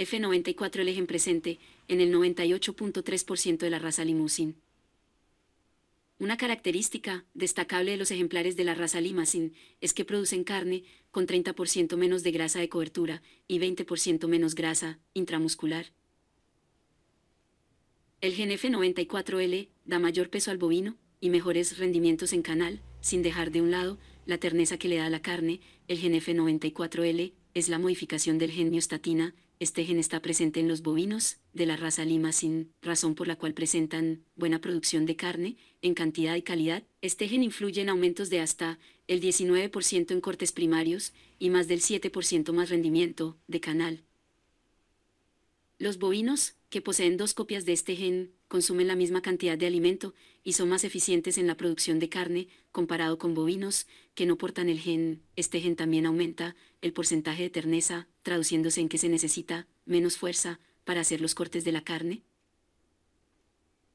F94 gen presente, en el 98.3% de la raza limousin. Una característica destacable de los ejemplares de la raza limousin es que producen carne con 30% menos de grasa de cobertura y 20% menos grasa intramuscular. El gen F94L da mayor peso al bovino y mejores rendimientos en canal, sin dejar de un lado la terneza que le da a la carne, el gen F94L, es la modificación del gen miostatina, este gen está presente en los bovinos, de la raza lima sin razón por la cual presentan buena producción de carne, en cantidad y calidad. Este gen influye en aumentos de hasta el 19% en cortes primarios y más del 7% más rendimiento de canal. Los bovinos, que poseen dos copias de este gen, consumen la misma cantidad de alimento y son más eficientes en la producción de carne comparado con bovinos que no portan el gen. Este gen también aumenta el porcentaje de terneza, traduciéndose en que se necesita menos fuerza para hacer los cortes de la carne.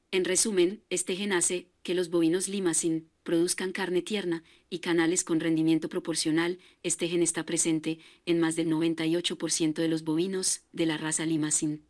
En resumen, este gen hace que los bovinos sin produzcan carne tierna y canales con rendimiento proporcional, este gen está presente en más del 98% de los bovinos de la raza Limacin.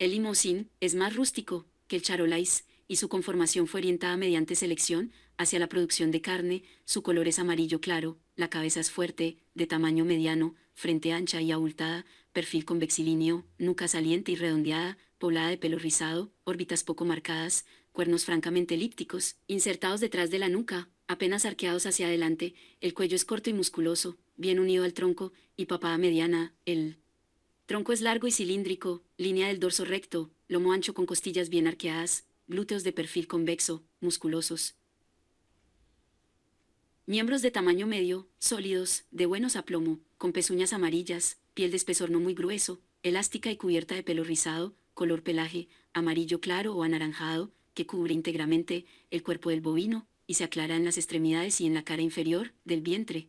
El limousin es más rústico que el charolais y su conformación fue orientada mediante selección hacia la producción de carne, su color es amarillo claro, la cabeza es fuerte, de tamaño mediano, frente ancha y abultada, perfil convexilíneo, nuca saliente y redondeada, poblada de pelo rizado, órbitas poco marcadas, cuernos francamente elípticos, insertados detrás de la nuca, apenas arqueados hacia adelante, el cuello es corto y musculoso, bien unido al tronco, y papada mediana, el tronco es largo y cilíndrico, línea del dorso recto, lomo ancho con costillas bien arqueadas, glúteos de perfil convexo, musculosos. Miembros de tamaño medio, sólidos, de buenos aplomo, con pezuñas amarillas, piel de espesor no muy grueso, elástica y cubierta de pelo rizado, color pelaje, amarillo claro o anaranjado, que cubre íntegramente el cuerpo del bovino, y se aclara en las extremidades y en la cara inferior del vientre,